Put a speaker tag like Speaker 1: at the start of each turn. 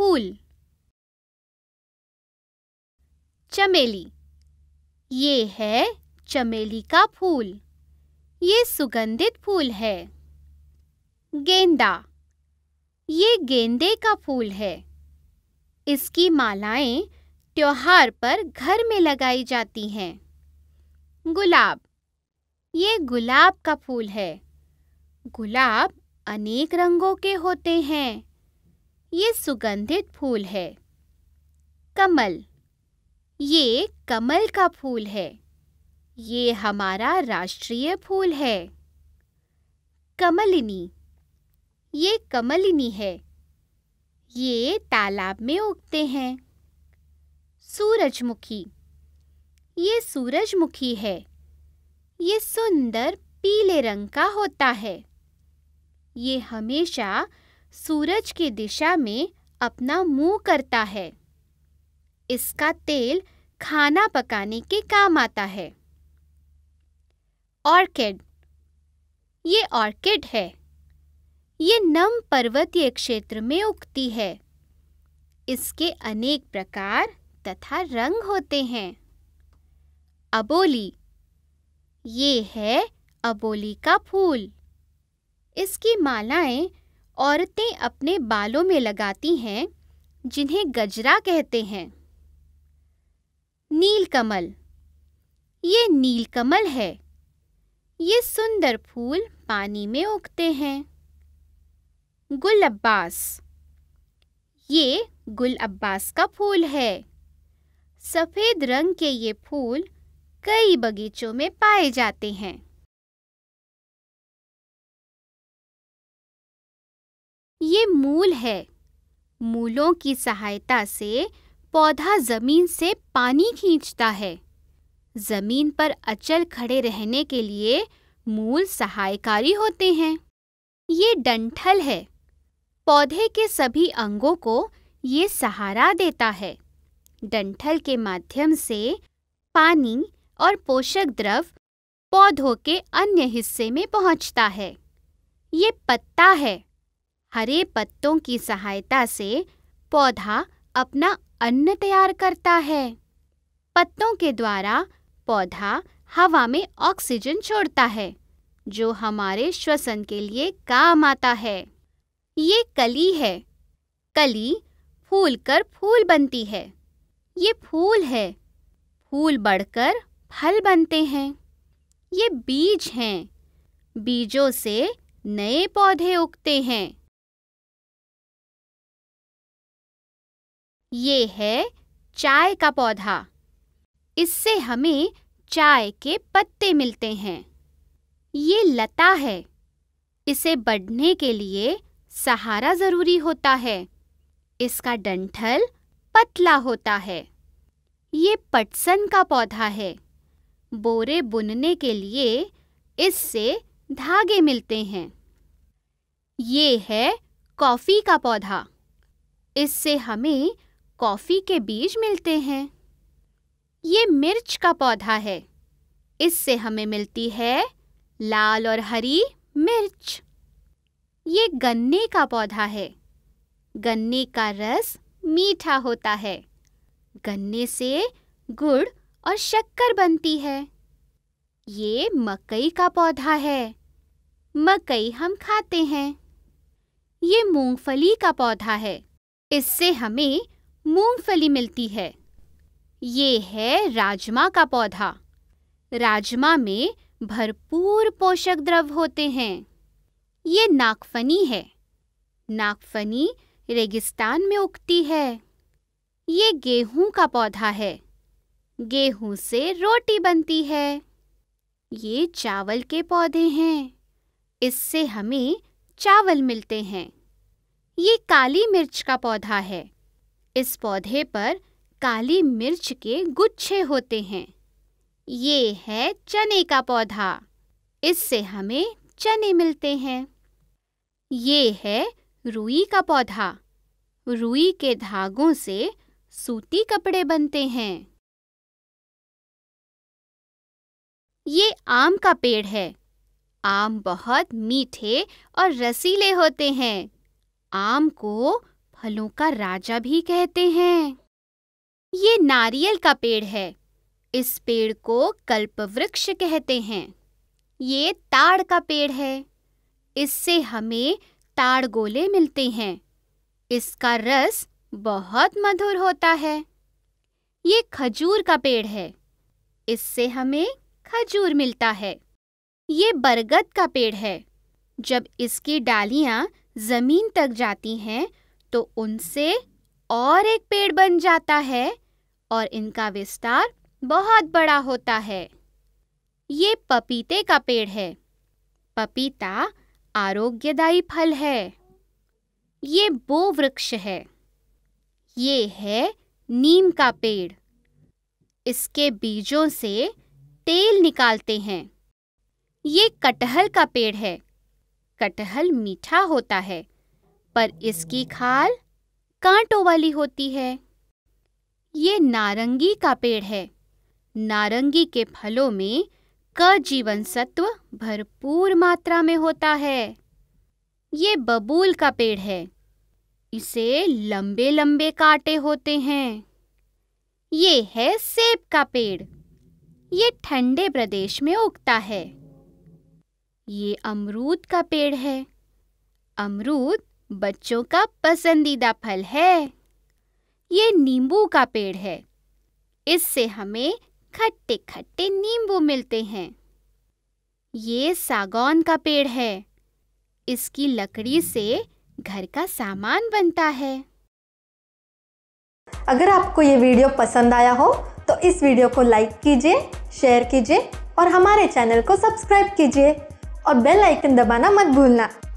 Speaker 1: फूल चमेली ये है चमेली का फूल ये सुगंधित फूल है गेंदा ये गेंदे का फूल है इसकी मालाएं त्योहार पर घर में लगाई जाती हैं गुलाब ये गुलाब का फूल है गुलाब अनेक रंगों के होते हैं ये सुगंधित फूल है कमल ये कमल का फूल है ये हमारा राष्ट्रीय फूल है कमलिनी ये कमलिनी है ये तालाब में उगते हैं सूरजमुखी ये सूरजमुखी है ये सुंदर पीले रंग का होता है ये हमेशा सूरज की दिशा में अपना मुंह करता है इसका तेल खाना पकाने के काम आता है ऑर्किड ये ऑर्किड है ये नम पर्वतीय क्षेत्र में उगती है इसके अनेक प्रकार तथा रंग होते हैं अबोली ये है अबोली का फूल इसकी मालाएं औरतें अपने बालों में लगाती हैं जिन्हें गजरा कहते हैं नीलकमल ये नीलकमल है ये सुंदर फूल पानी में उगते हैं गुल अब्बास ये गुल अब्बास का फूल है सफ़ेद रंग के ये फूल कई बगीचों में पाए जाते हैं ये मूल है मूलों की सहायता से पौधा जमीन से पानी खींचता है जमीन पर अचल खड़े रहने के लिए मूल सहायकारी होते हैं ये डंठल है पौधे के सभी अंगों को ये सहारा देता है डंठल के माध्यम से पानी और पोषक द्रव पौधों के अन्य हिस्से में पहुंचता है ये पत्ता है हरे पत्तों की सहायता से पौधा अपना अन्न तैयार करता है पत्तों के द्वारा पौधा हवा में ऑक्सीजन छोड़ता है जो हमारे श्वसन के लिए काम आता है ये कली है कली फूल कर फूल बनती है ये फूल है फूल बढ़कर फल बनते हैं ये बीज हैं बीजों से नए पौधे उगते हैं ये है चाय का पौधा इससे हमें चाय के पत्ते मिलते हैं ये लता है इसे बढ़ने के लिए सहारा ज़रूरी होता है इसका डंठल पतला होता है ये पटसन का पौधा है बोरे बुनने के लिए इससे धागे मिलते हैं ये है कॉफ़ी का पौधा इससे हमें कॉफ़ी के बीज मिलते हैं ये मिर्च का पौधा है इससे हमें मिलती है लाल और हरी मिर्च ये गन्ने का पौधा है गन्ने का रस मीठा होता है गन्ने से गुड़ और शक्कर बनती है ये मकई का पौधा है मकई हम खाते हैं ये मूंगफली का पौधा है इससे हमें मूंगफली मिलती है ये है राजमा का पौधा राजमा में भरपूर पोषक द्रव होते हैं ये नागफनी है नागफनी रेगिस्तान में उगती है ये गेहूं का पौधा है गेहूं से रोटी बनती है ये चावल के पौधे हैं इससे हमें चावल मिलते हैं ये काली मिर्च का पौधा है इस पौधे पर काली मिर्च के गुच्छे होते हैं ये है चने का पौधा इससे हमें चने मिलते हैं ये है रुई का पौधा रुई के धागों से सूती कपड़े बनते हैं ये आम का पेड़ है आम बहुत मीठे और रसीले होते हैं आम को फलों का राजा भी कहते हैं ये नारियल का पेड़ है इस पेड़ को कल्पवृक्ष कहते हैं ये ताड़ का पेड़ है इससे हमें ताड़ गोले मिलते हैं इसका रस बहुत मधुर होता है ये खजूर का पेड़ है इससे हमें खजूर मिलता है ये बरगद का पेड़ है जब इसकी डालियाँ ज़मीन तक जाती हैं तो उनसे और एक पेड़ बन जाता है और इनका विस्तार बहुत बड़ा होता है ये पपीते का पेड़ है पपीता आरोग्यदायी फल है ये बो वृक्ष है ये है नीम का पेड़ इसके बीजों से तेल निकालते हैं ये कटहल का पेड़ है कटहल मीठा होता है पर इसकी खाल कांटों वाली होती है ये नारंगी का पेड़ है नारंगी के फलों में क जीवन सत्व भरपूर मात्रा में होता है ये बबूल का पेड़ है इसे लंबे लंबे कांटे होते हैं ये है सेब का पेड़ ये ठंडे प्रदेश में उगता है ये अमरूद का पेड़ है अमरूद बच्चों का पसंदीदा फल है ये नींबू का पेड़ है इससे हमें खट्टे खट्टे नींबू मिलते हैं ये सागौन का पेड़ है इसकी लकड़ी से घर का सामान बनता है अगर आपको ये वीडियो पसंद आया हो तो इस वीडियो को लाइक कीजिए शेयर कीजिए और हमारे चैनल को सब्सक्राइब कीजिए और बेल आइकन दबाना मत भूलना